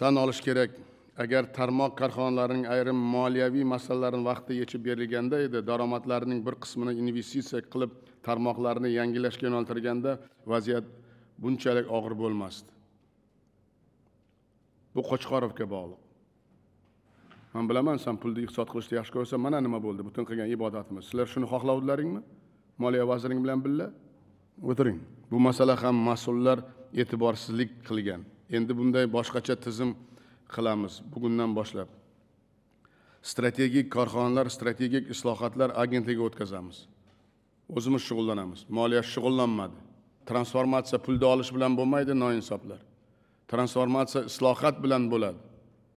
tan olish kerak agar tarmoq korxonalarining ayrim moliyaviy masalalarini vaqtida yechib berilganda edi daromadlarining bir qismini investitsiya qilib tarmoqlarni yangilashga yo'naltirganda vaziyat bunchalik og'ir bo'lmasdi bu qo'chqorovga bog'liq man bilaman san pulni iqtisod qilishni yaxshi ko'rsan mana nima bo'ldi butun qilgan ibodatimiz sizlar shuni xohlavdilaringmi moliya vaziring bilan birga o'tiring bu masala ham mas'ullar e'tiborsizlik qilgan endi bunday boshqacha tizim qilamiz bugundan boshlab strategik korxonalar strategik islohotlar agentligiga o'tkazamiz o'zimiz shug'ullanamiz moliya shug'ullanmadi transformatsiya pulni olish bilan bo'lmaydi noinsoblar transformatsiya islohot bilan bo'ladi